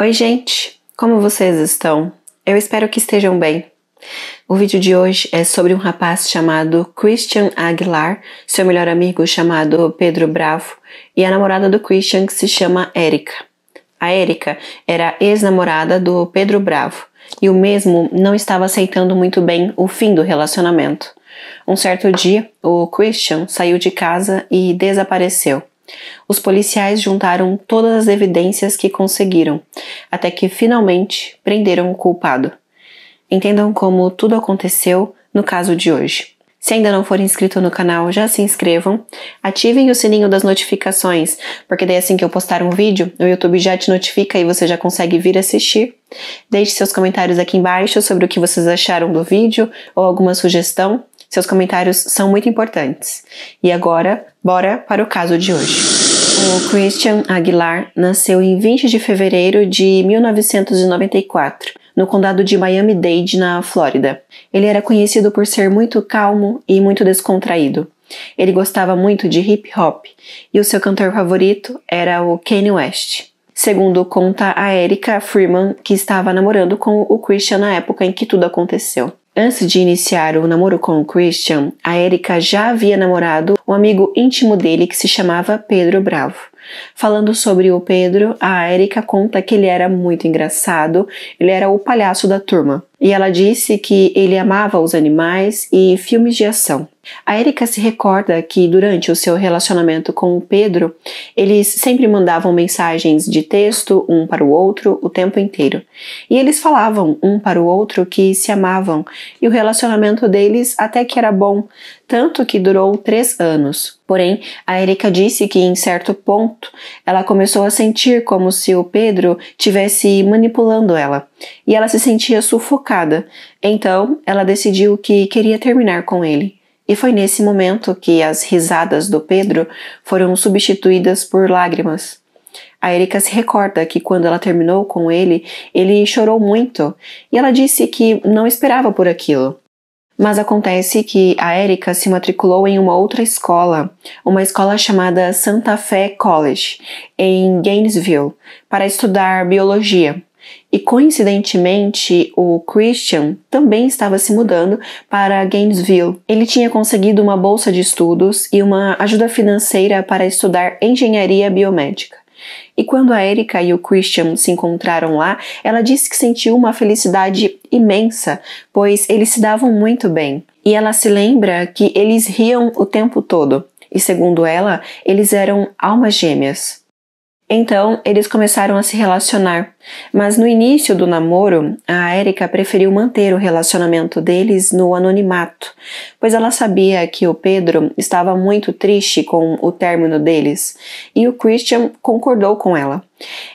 Oi, gente! Como vocês estão? Eu espero que estejam bem. O vídeo de hoje é sobre um rapaz chamado Christian Aguilar, seu melhor amigo chamado Pedro Bravo e a namorada do Christian que se chama Erika. A Erika era ex-namorada do Pedro Bravo e o mesmo não estava aceitando muito bem o fim do relacionamento. Um certo dia, o Christian saiu de casa e desapareceu. Os policiais juntaram todas as evidências que conseguiram, até que finalmente prenderam o culpado. Entendam como tudo aconteceu no caso de hoje. Se ainda não for inscrito no canal, já se inscrevam, ativem o sininho das notificações, porque daí assim que eu postar um vídeo, o YouTube já te notifica e você já consegue vir assistir. Deixe seus comentários aqui embaixo sobre o que vocês acharam do vídeo ou alguma sugestão. Seus comentários são muito importantes. E agora, bora para o caso de hoje. O Christian Aguilar nasceu em 20 de fevereiro de 1994, no condado de Miami-Dade, na Flórida. Ele era conhecido por ser muito calmo e muito descontraído. Ele gostava muito de hip hop e o seu cantor favorito era o Kanye West. Segundo conta a Erika Freeman, que estava namorando com o Christian na época em que tudo aconteceu. Antes de iniciar o namoro com o Christian, a Erika já havia namorado um amigo íntimo dele que se chamava Pedro Bravo. Falando sobre o Pedro, a Erika conta que ele era muito engraçado, ele era o palhaço da turma. E ela disse que ele amava os animais e filmes de ação. A Erika se recorda que durante o seu relacionamento com o Pedro, eles sempre mandavam mensagens de texto um para o outro o tempo inteiro. E eles falavam um para o outro que se amavam, e o relacionamento deles até que era bom, tanto que durou três anos. Porém, a Erika disse que em certo ponto ela começou a sentir como se o Pedro tivesse manipulando ela e ela se sentia sufocada. Então, ela decidiu que queria terminar com ele. E foi nesse momento que as risadas do Pedro foram substituídas por lágrimas. A Erika se recorda que quando ela terminou com ele, ele chorou muito e ela disse que não esperava por aquilo. Mas acontece que a Erika se matriculou em uma outra escola, uma escola chamada Santa Fé College, em Gainesville, para estudar biologia. E coincidentemente, o Christian também estava se mudando para Gainesville. Ele tinha conseguido uma bolsa de estudos e uma ajuda financeira para estudar engenharia biomédica. E quando a Erika e o Christian se encontraram lá, ela disse que sentiu uma felicidade imensa, pois eles se davam muito bem. E ela se lembra que eles riam o tempo todo. E segundo ela, eles eram almas gêmeas. Então, eles começaram a se relacionar. Mas no início do namoro, a Erika preferiu manter o relacionamento deles no anonimato, pois ela sabia que o Pedro estava muito triste com o término deles, e o Christian concordou com ela.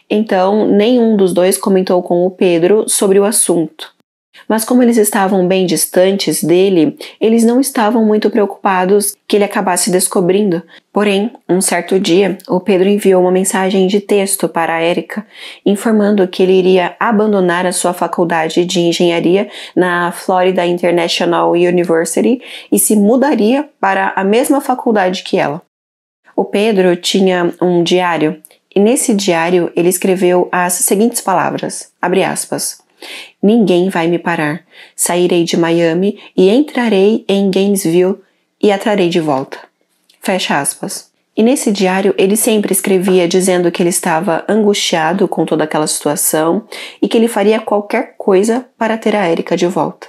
Então, nenhum dos dois comentou com o Pedro sobre o assunto. Mas como eles estavam bem distantes dele, eles não estavam muito preocupados que ele acabasse descobrindo. Porém, um certo dia, o Pedro enviou uma mensagem de texto para a Érica, informando que ele iria abandonar a sua faculdade de engenharia na Florida International University e se mudaria para a mesma faculdade que ela. O Pedro tinha um diário e nesse diário ele escreveu as seguintes palavras: abre aspas. Ninguém vai me parar. Sairei de Miami e entrarei em Gainesville e atrarei de volta. Fecha aspas. E nesse diário ele sempre escrevia dizendo que ele estava angustiado com toda aquela situação e que ele faria qualquer coisa para ter a Erika de volta.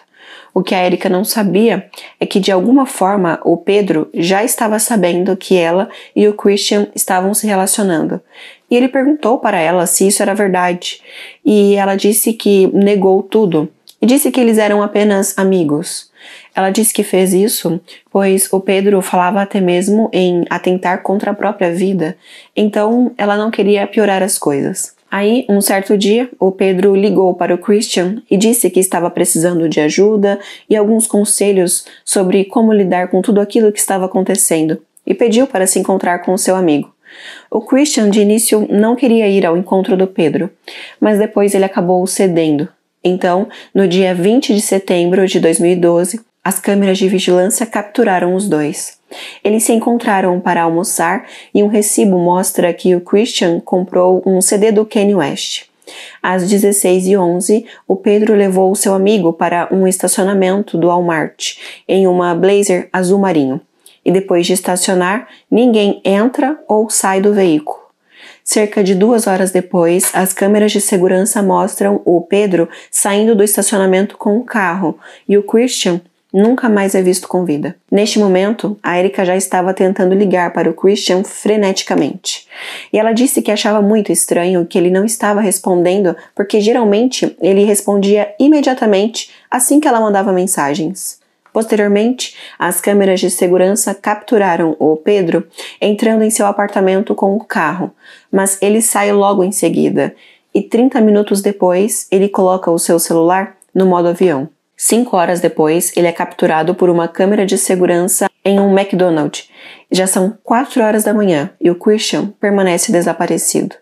O que a Erika não sabia é que de alguma forma o Pedro já estava sabendo que ela e o Christian estavam se relacionando e ele perguntou para ela se isso era verdade, e ela disse que negou tudo e disse que eles eram apenas amigos. Ela disse que fez isso pois o Pedro falava até mesmo em atentar contra a própria vida, então ela não queria piorar as coisas. Aí, um certo dia, o Pedro ligou para o Christian e disse que estava precisando de ajuda e alguns conselhos sobre como lidar com tudo aquilo que estava acontecendo, e pediu para se encontrar com seu amigo. O Christian de início não queria ir ao encontro do Pedro, mas depois ele acabou cedendo. Então, no dia 20 de setembro de 2012, as câmeras de vigilância capturaram os dois. Eles se encontraram para almoçar e um recibo mostra que o Christian comprou um CD do Kanye West. Às 16h11, o Pedro levou seu amigo para um estacionamento do Walmart em uma blazer azul marinho e depois de estacionar, ninguém entra ou sai do veículo. Cerca de duas horas depois, as câmeras de segurança mostram o Pedro saindo do estacionamento com o um carro e o Christian nunca mais é visto com vida. Neste momento, a Erika já estava tentando ligar para o Christian freneticamente. E ela disse que achava muito estranho que ele não estava respondendo, porque geralmente ele respondia imediatamente assim que ela mandava mensagens. Posteriormente, as câmeras de segurança capturaram o Pedro entrando em seu apartamento com o carro, mas ele sai logo em seguida e 30 minutos depois ele coloca o seu celular no modo avião. Cinco horas depois, ele é capturado por uma câmera de segurança em um McDonald's. Já são quatro horas da manhã e o Christian permanece desaparecido.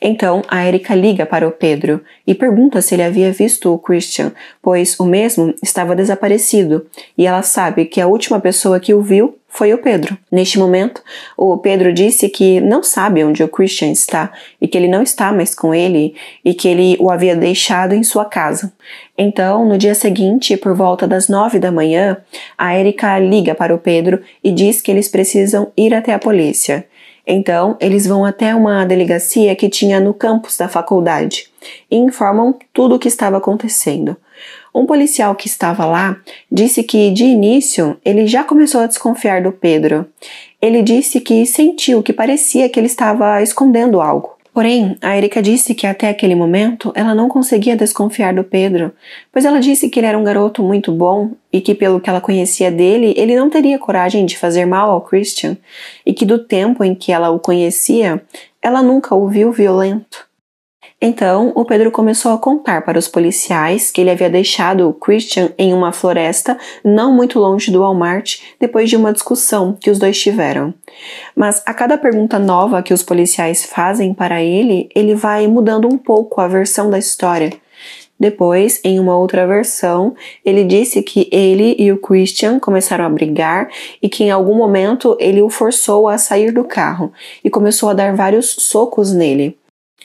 Então a Erika liga para o Pedro e pergunta se ele havia visto o Christian, pois o mesmo estava desaparecido e ela sabe que a última pessoa que o viu foi o Pedro. Neste momento, o Pedro disse que não sabe onde o Christian está e que ele não está mais com ele e que ele o havia deixado em sua casa. Então, no dia seguinte, por volta das nove da manhã, a Erika liga para o Pedro e diz que eles precisam ir até a polícia. Então, eles vão até uma delegacia que tinha no campus da faculdade e informam tudo o que estava acontecendo. Um policial que estava lá disse que, de início, ele já começou a desconfiar do Pedro. Ele disse que sentiu que parecia que ele estava escondendo algo. Porém, a Erika disse que até aquele momento ela não conseguia desconfiar do Pedro, pois ela disse que ele era um garoto muito bom e que, pelo que ela conhecia dele, ele não teria coragem de fazer mal ao Christian, e que do tempo em que ela o conhecia, ela nunca o viu violento. Então, o Pedro começou a contar para os policiais que ele havia deixado Christian em uma floresta não muito longe do Walmart depois de uma discussão que os dois tiveram. Mas a cada pergunta nova que os policiais fazem para ele, ele vai mudando um pouco a versão da história. Depois, em uma outra versão, ele disse que ele e o Christian começaram a brigar e que em algum momento ele o forçou a sair do carro e começou a dar vários socos nele.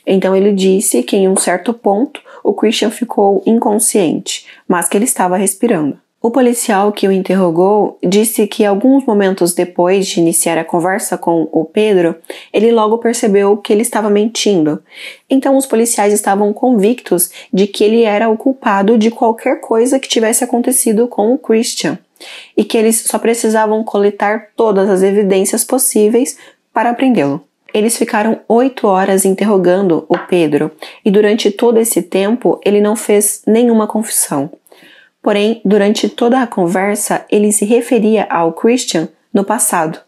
Então ele disse que em um certo ponto o Christian ficou inconsciente, mas que ele estava respirando. O policial que o interrogou disse que alguns momentos depois de iniciar a conversa com o Pedro, ele logo percebeu que ele estava mentindo. Então os policiais estavam convictos de que ele era o culpado de qualquer coisa que tivesse acontecido com o Christian e que eles só precisavam coletar todas as evidências possíveis para prendê-lo. Eles ficaram oito horas interrogando o Pedro e durante todo esse tempo ele não fez nenhuma confissão. Porém, durante toda a conversa, ele se referia ao Christian no passado.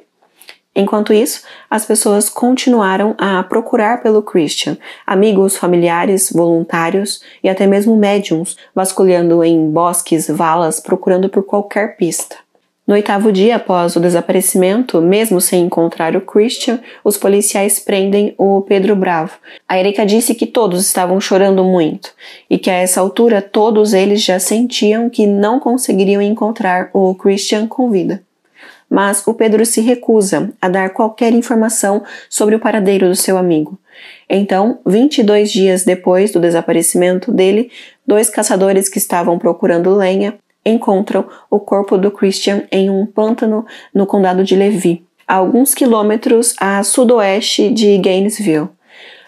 Enquanto isso, as pessoas continuaram a procurar pelo Christian, amigos, familiares, voluntários e até mesmo médiums, vasculhando em bosques, valas, procurando por qualquer pista. No oitavo dia após o desaparecimento, mesmo sem encontrar o Christian, os policiais prendem o Pedro Bravo. A Erika disse que todos estavam chorando muito e que a essa altura todos eles já sentiam que não conseguiriam encontrar o Christian com vida. Mas o Pedro se recusa a dar qualquer informação sobre o paradeiro do seu amigo. Então, 22 dias depois do desaparecimento dele, dois caçadores que estavam procurando lenha encontram o corpo do Christian em um pântano no condado de Levi, a alguns quilômetros a sudoeste de Gainesville.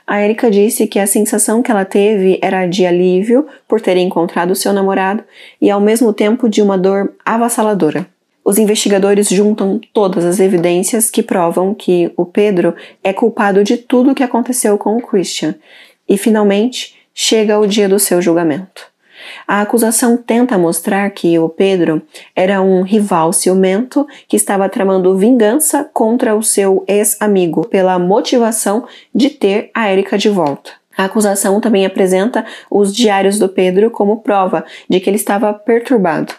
A Erika disse que a sensação que ela teve era de alívio por ter encontrado seu namorado e ao mesmo tempo de uma dor avassaladora. Os investigadores juntam todas as evidências que provam que o Pedro é culpado de tudo o que aconteceu com o Christian e finalmente chega o dia do seu julgamento. A acusação tenta mostrar que o Pedro era um rival ciumento que estava tramando vingança contra o seu ex-amigo pela motivação de ter a Érica de volta. A acusação também apresenta os diários do Pedro como prova de que ele estava perturbado.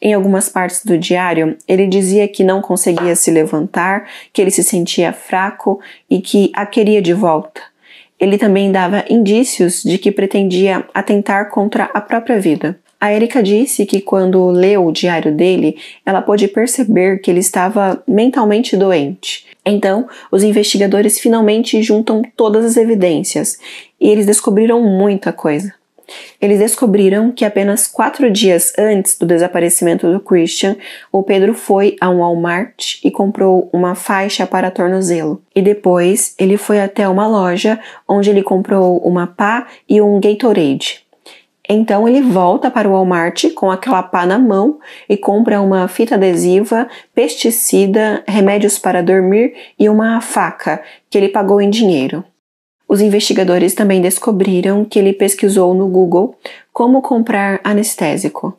Em algumas partes do diário, ele dizia que não conseguia se levantar, que ele se sentia fraco e que a queria de volta. Ele também dava indícios de que pretendia atentar contra a própria vida. A Erika disse que quando leu o diário dele, ela pôde perceber que ele estava mentalmente doente. Então, os investigadores finalmente juntam todas as evidências e eles descobriram muita coisa. Eles descobriram que apenas quatro dias antes do desaparecimento do Christian, o Pedro foi a um Walmart e comprou uma faixa para tornozelo. E depois ele foi até uma loja onde ele comprou uma pá e um Gatorade. Então ele volta para o Walmart com aquela pá na mão e compra uma fita adesiva, pesticida, remédios para dormir e uma faca que ele pagou em dinheiro. Os investigadores também descobriram que ele pesquisou no Google como comprar anestésico.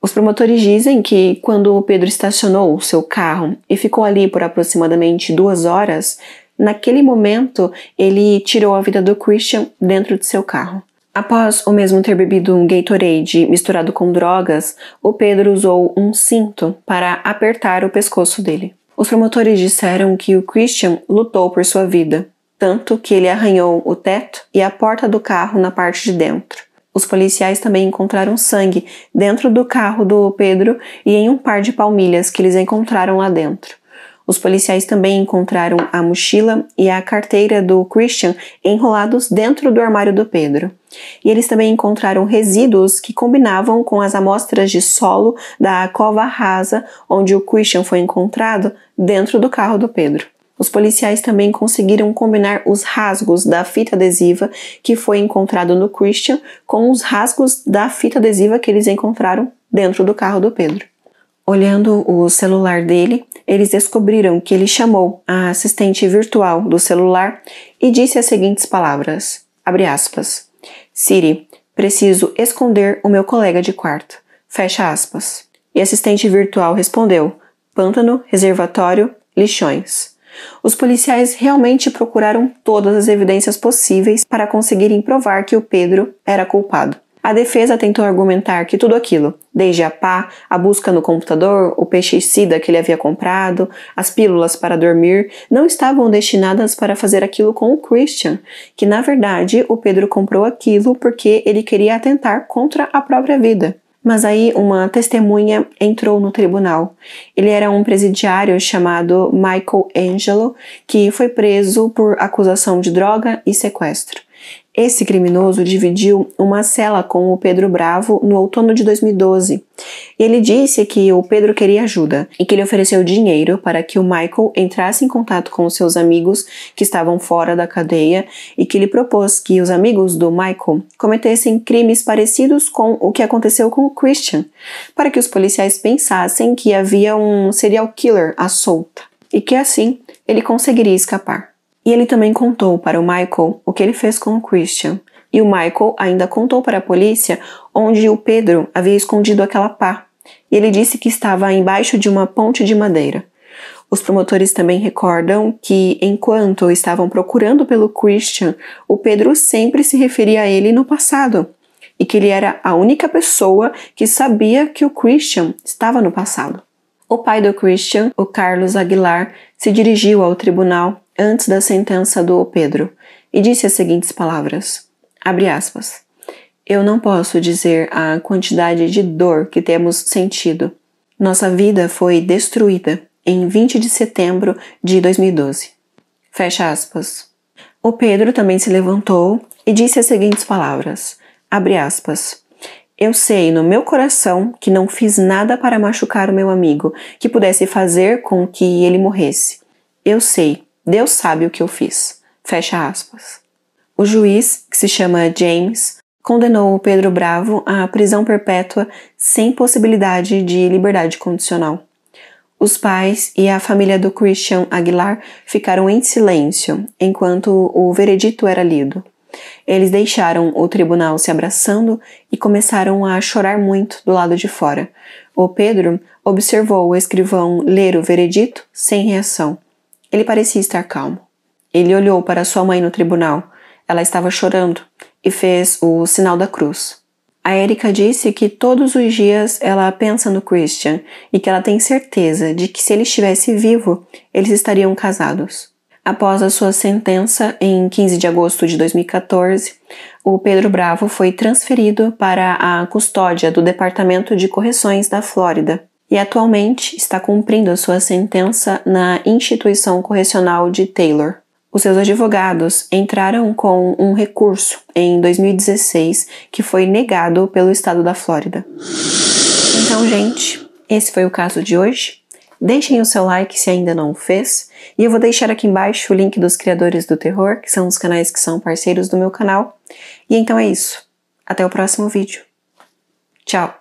Os promotores dizem que quando o Pedro estacionou o seu carro e ficou ali por aproximadamente duas horas, naquele momento ele tirou a vida do Christian dentro de seu carro. Após o mesmo ter bebido um Gatorade misturado com drogas, o Pedro usou um cinto para apertar o pescoço dele. Os promotores disseram que o Christian lutou por sua vida, tanto que ele arranhou o teto e a porta do carro na parte de dentro. Os policiais também encontraram sangue dentro do carro do Pedro e em um par de palmilhas que eles encontraram lá dentro. Os policiais também encontraram a mochila e a carteira do Christian enrolados dentro do armário do Pedro. E eles também encontraram resíduos que combinavam com as amostras de solo da cova rasa onde o Christian foi encontrado dentro do carro do Pedro. Os policiais também conseguiram combinar os rasgos da fita adesiva que foi encontrado no Christian com os rasgos da fita adesiva que eles encontraram dentro do carro do Pedro. Olhando o celular dele, eles descobriram que ele chamou a assistente virtual do celular e disse as seguintes palavras: abre aspas. Siri, preciso esconder o meu colega de quarto. Fecha aspas. E a assistente virtual respondeu: pântano, reservatório, lixões. Os policiais realmente procuraram todas as evidências possíveis para conseguirem provar que o Pedro era culpado. A defesa tentou argumentar que tudo aquilo, desde a pá, a busca no computador, o peixe peixe-sida que ele havia comprado, as pílulas para dormir, não estavam destinadas para fazer aquilo com o Christian, que na verdade o Pedro comprou aquilo porque ele queria atentar contra a própria vida. Mas aí uma testemunha entrou no tribunal. Ele era um presidiário chamado Michael Angelo, que foi preso por acusação de droga e sequestro. Esse criminoso dividiu uma cela com o Pedro Bravo no outono de 2012 e ele disse que o Pedro queria ajuda e que ele ofereceu dinheiro para que o Michael entrasse em contato com os seus amigos que estavam fora da cadeia e que ele propôs que os amigos do Michael cometessem crimes parecidos com o que aconteceu com o Christian, para que os policiais pensassem que havia um serial killer à solta e que assim ele conseguiria escapar. E ele também contou para o Michael o que ele fez com o Christian. E o Michael ainda contou para a polícia onde o Pedro havia escondido aquela pá e ele disse que estava embaixo de uma ponte de madeira. Os promotores também recordam que, enquanto estavam procurando pelo Christian, o Pedro sempre se referia a ele no passado e que ele era a única pessoa que sabia que o Christian estava no passado. O pai do Christian, o Carlos Aguilar, se dirigiu ao tribunal antes da sentença do Pedro e disse as seguintes palavras: abre aspas. Eu não posso dizer a quantidade de dor que temos sentido. Nossa vida foi destruída em 20 de setembro de 2012. Fecha aspas. O Pedro também se levantou e disse as seguintes palavras: Abre aspas. Eu sei no meu coração que não fiz nada para machucar o meu amigo, que pudesse fazer com que ele morresse. Eu sei, Deus sabe o que eu fiz. Fecha aspas. O juiz, que se chama James, condenou Pedro Bravo à prisão perpétua sem possibilidade de liberdade condicional. Os pais e a família do Christian Aguilar ficaram em silêncio enquanto o veredito era lido. Eles deixaram o tribunal se abraçando e começaram a chorar muito do lado de fora. O Pedro observou o escrivão ler o veredito sem reação. Ele parecia estar calmo. Ele olhou para sua mãe no tribunal. Ela estava chorando e fez o sinal da cruz. A Erika disse que todos os dias ela pensa no Christian e que ela tem certeza de que se ele estivesse vivo, eles estariam casados. Após a sua sentença, em 15 de agosto de 2014, o Pedro Bravo foi transferido para a custódia do Departamento de Correções da Flórida e atualmente está cumprindo a sua sentença na instituição correcional de Taylor. Os seus advogados entraram com um recurso em 2016 que foi negado pelo estado da Flórida. Então, gente, esse foi o caso de hoje. Deixem o seu like se ainda não o fez, e eu vou deixar aqui embaixo o link dos criadores do terror, que são os canais que são parceiros do meu canal. E então é isso. Até o próximo vídeo. Tchau.